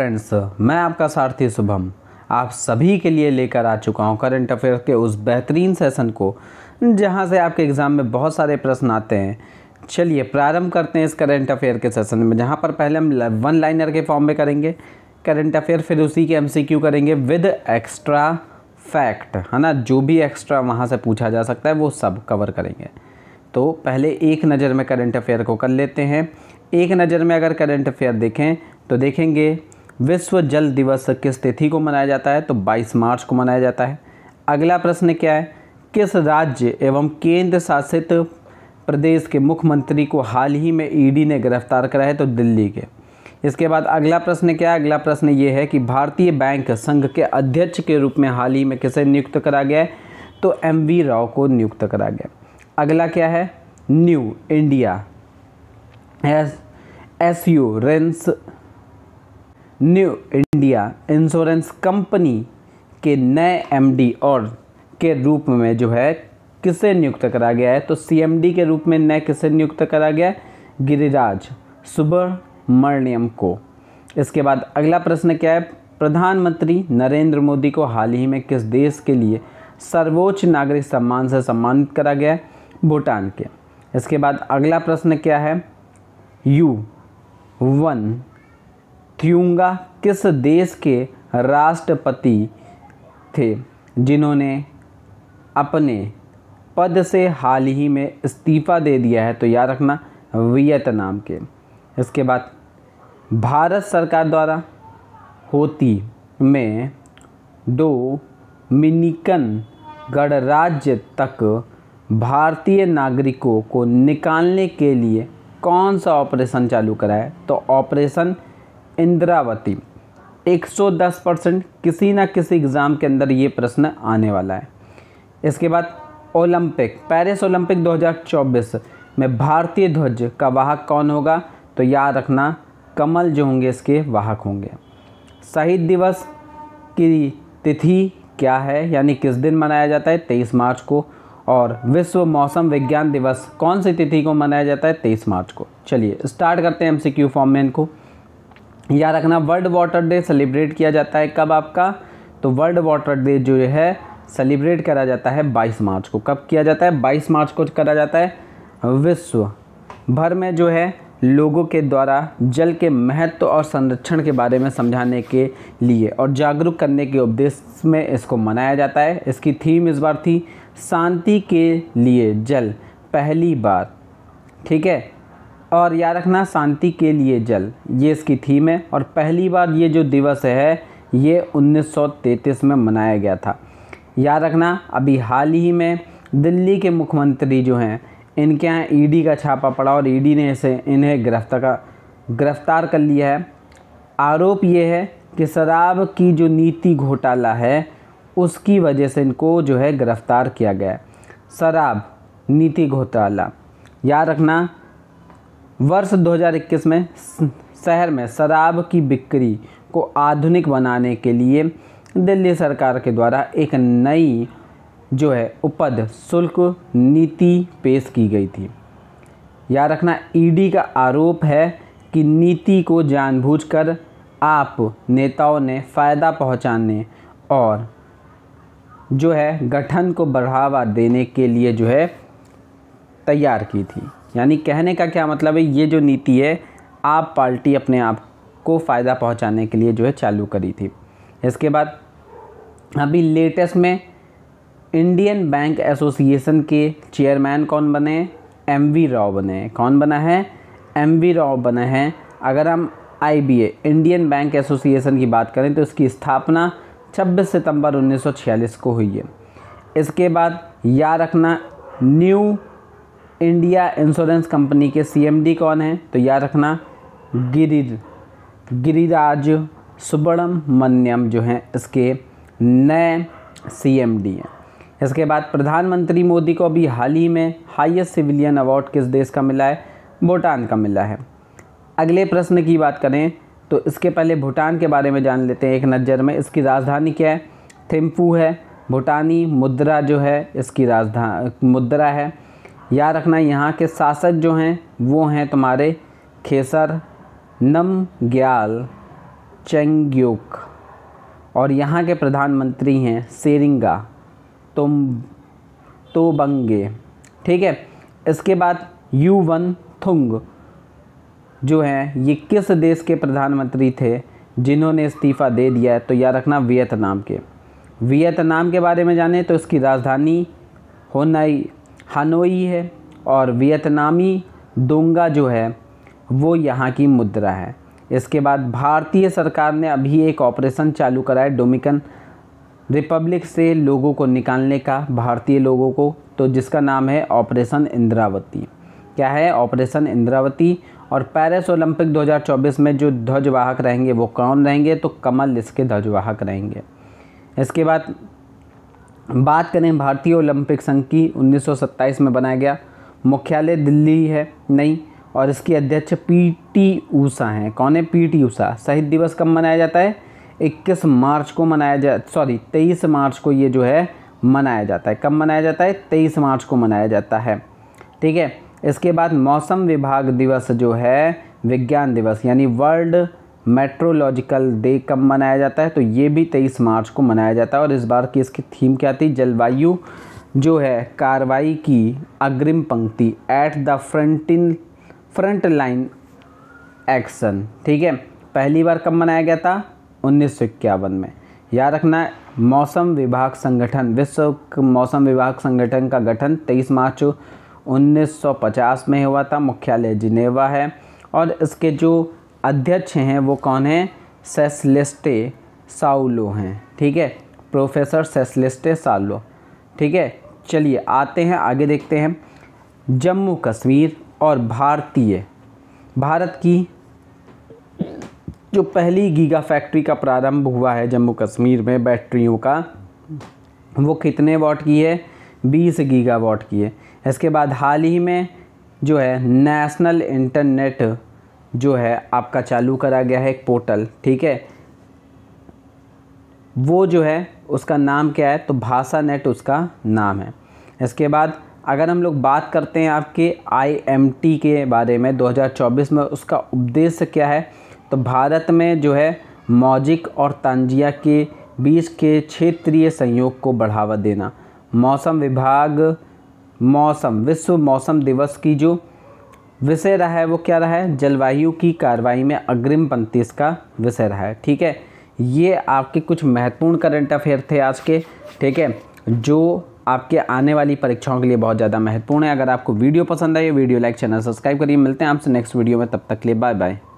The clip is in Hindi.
फ्रेंड्स मैं आपका सारथी शुभम आप सभी के लिए लेकर आ चुका हूँ करंट अफेयर के उस बेहतरीन सेशन को जहाँ से आपके एग्ज़ाम में बहुत सारे प्रश्न आते हैं चलिए प्रारंभ करते हैं इस करंट अफेयर के सेशन में जहाँ पर पहले हम वन लाइनर के फॉर्म में करेंगे करंट अफेयर फिर उसी के एमसीक्यू करेंगे विद एक्स्ट्रा फैक्ट है ना जो भी एक्स्ट्रा वहाँ से पूछा जा सकता है वो सब कवर करेंगे तो पहले एक नज़र में करंट अफेयर को कर लेते हैं एक नज़र में अगर करंट अफेयर देखें तो देखेंगे विश्व जल दिवस किस तिथि को मनाया जाता है तो 22 मार्च को मनाया जाता है अगला प्रश्न क्या है किस राज्य एवं केंद्र शासित प्रदेश के मुख्यमंत्री को हाल ही में ईडी ने गिरफ्तार करा है तो दिल्ली के इसके बाद अगला प्रश्न क्या है अगला प्रश्न ये है कि भारतीय बैंक संघ के अध्यक्ष के रूप में हाल ही में किसे नियुक्त करा गया है तो एम वी राव को नियुक्त करा गया अगला क्या है न्यू इंडिया एस एस यू रेंस न्यू इंडिया इंश्योरेंस कंपनी के नए एमडी और के रूप में जो है किसे नियुक्त करा गया है तो सीएमडी के रूप में नए किसे नियुक्त करा गया है गिरिराज सुब्रमण्यम को इसके बाद अगला प्रश्न क्या है प्रधानमंत्री नरेंद्र मोदी को हाल ही में किस देश के लिए सर्वोच्च नागरिक सम्मान से सम्मानित करा गया है भूटान के इसके बाद अगला प्रश्न क्या है यू वन थ्यूंगा किस देश के राष्ट्रपति थे जिन्होंने अपने पद से हाल ही में इस्तीफ़ा दे दिया है तो याद रखना वियतनाम के इसके बाद भारत सरकार द्वारा होती में मिनिकन गणराज्य तक भारतीय नागरिकों को निकालने के लिए कौन सा ऑपरेशन चालू कराया तो ऑपरेशन इंद्रावती 110 परसेंट किसी ना किसी एग्ज़ाम के अंदर ये प्रश्न आने वाला है इसके बाद ओलंपिक पेरिस ओलंपिक 2024 में भारतीय ध्वज का वाहक कौन होगा तो याद रखना कमल जो होंगे इसके वाहक होंगे शहीद दिवस की तिथि क्या है यानी किस दिन मनाया जाता है तेईस मार्च को और विश्व मौसम विज्ञान दिवस कौन सी तिथि को मनाया जाता है तेईस मार्च को चलिए स्टार्ट करते हैं क्यू फॉर्म में इनको याद रखना वर्ल्ड वाटर डे सेलिब्रेट किया जाता है कब आपका तो वर्ल्ड वाटर डे जो है सेलिब्रेट करा जाता है 22 मार्च को कब किया जाता है 22 मार्च को करा जाता है विश्व भर में जो है लोगों के द्वारा जल के महत्व और संरक्षण के बारे में समझाने के लिए और जागरूक करने के उपदेश में इसको मनाया जाता है इसकी थीम इस बार थी शांति के लिए जल पहली बार ठीक है और याद रखना शांति के लिए जल ये इसकी थीम है और पहली बार ये जो दिवस है ये 1933 में मनाया गया था याद रखना अभी हाल ही में दिल्ली के मुख्यमंत्री जो हैं इनके यहाँ ईडी e का छापा पड़ा और ईडी e ने इसे इन्हें गिरफ्तार का गिरफ्तार कर लिया है आरोप ये है कि शराब की जो नीति घोटाला है उसकी वजह से इनको जो है गिरफ्तार किया गया है शराब नीति घोटाला याद रखना वर्ष 2021 में शहर में शराब की बिक्री को आधुनिक बनाने के लिए दिल्ली सरकार के द्वारा एक नई जो है उपद शुल्क नीति पेश की गई थी याद रखना ईडी e का आरोप है कि नीति को जानबूझकर आप नेताओं ने फ़ायदा पहुंचाने और जो है गठन को बढ़ावा देने के लिए जो है तैयार की थी यानी कहने का क्या मतलब है ये जो नीति है आप पार्टी अपने आप को फ़ायदा पहुंचाने के लिए जो है चालू करी थी इसके बाद अभी लेटेस्ट में इंडियन बैंक एसोसिएशन के चेयरमैन कौन बने एम वी राव बने कौन बना है एम वी राव बना है अगर हम आई इंडियन बैंक एसोसिएशन की बात करें तो इसकी स्थापना 26 सितंबर 1946 को हुई है इसके बाद याद रखना न्यू इंडिया इंश्योरेंस कंपनी के सीएमडी कौन है तो याद रखना गिरिर गिरिराज मन्यम जो हैं इसके नए सीएमडी हैं इसके बाद प्रधानमंत्री मोदी को अभी हाल ही में हाईएस्ट सिविलियन अवार्ड किस देश का मिला है भूटान का मिला है अगले प्रश्न की बात करें तो इसके पहले भूटान के बारे में जान लेते हैं एक नज़र में इसकी राजधानी क्या है थिम्फू है भूटानी मुद्रा जो है इसकी राजधानी मुद्रा है याद रखना यहाँ के शासक जो हैं वो हैं तुम्हारे खेसर नमग्याल चेंग्योक और यहाँ के प्रधानमंत्री हैं सेरिंगा तुम तो बंगे ठीक है इसके बाद यू वन थुंग जो हैं ये किस देश के प्रधानमंत्री थे जिन्होंने इस्तीफ़ा दे दिया है तो याद रखना वियतनाम के वियतनाम के बारे में जाने तो इसकी राजधानी होनाई हनोई है और वियतनामी दोंगा जो है वो यहाँ की मुद्रा है इसके बाद भारतीय सरकार ने अभी एक ऑपरेशन चालू करा है डोमिकन रिपब्लिक से लोगों को निकालने का भारतीय लोगों को तो जिसका नाम है ऑपरेशन इंद्रावती क्या है ऑपरेशन इंद्रावती और पेरिस ओलंपिक 2024 में जो ध्वजवाहक रहेंगे वो कौन रहेंगे तो कमल इसके ध्वजवाहक रहेंगे इसके बाद बात करें भारतीय ओलंपिक संघ की 1927 में बनाया गया मुख्यालय दिल्ली है नई और इसकी अध्यक्ष पी टी ऊषा हैं कौन है पी टी ऊषा शहीद दिवस कब मनाया जाता है 21 मार्च को मनाया जा सॉरी 23 मार्च को ये जो है मनाया जाता है कब मनाया जाता है 23 मार्च को मनाया जाता है ठीक है इसके बाद मौसम विभाग दिवस जो है विज्ञान दिवस यानी वर्ल्ड मेट्रोलॉजिकल डे कब मनाया जाता है तो ये भी तेईस मार्च को मनाया जाता है और इस बार की इसकी थीम क्या थी जलवायु जो है कार्रवाई की अग्रिम पंक्ति at the front front line action ठीक है पहली बार कब मनाया गया था उन्नीस में याद रखना मौसम विभाग संगठन विश्व मौसम विभाग संगठन का गठन 23 मार्च 1950 में हुआ था मुख्यालय जिनेवा है और इसके जो अध्यक्ष हैं वो कौन हैं सेसलेस्टे साउलो हैं ठीक है प्रोफेसर सेसलेस्टे साउलो ठीक है चलिए आते हैं आगे देखते हैं जम्मू कश्मीर और भारतीय भारत की जो पहली गीगा फैक्ट्री का प्रारंभ हुआ है जम्मू कश्मीर में बैटरियों का वो कितने वाट की है बीस गीगा वाट की है इसके बाद हाल ही में जो है नेशनल इंटरनेट जो है आपका चालू करा गया है एक पोर्टल ठीक है वो जो है उसका नाम क्या है तो भाषा नेट उसका नाम है इसके बाद अगर हम लोग बात करते हैं आपके आईएमटी के बारे में 2024 में उसका उपदेश क्या है तो भारत में जो है मौजिक और तंजिया के बीच के क्षेत्रीय संयोग को बढ़ावा देना मौसम विभाग मौसम विश्व मौसम दिवस की जो विषय रहा है वो क्या रहा है जलवायु की कार्रवाई में अग्रिम पंक्ति इसका विषय रहा है ठीक है ये आपके कुछ महत्वपूर्ण करंट अफेयर थे आज के ठीक है जो आपके आने वाली परीक्षाओं के लिए बहुत ज़्यादा महत्वपूर्ण है अगर आपको वीडियो पसंद आई वीडियो लाइक चैनल सब्सक्राइब करिए मिलते हैं आपसे नेक्स्ट वीडियो में तब तक के लिए बाय बाय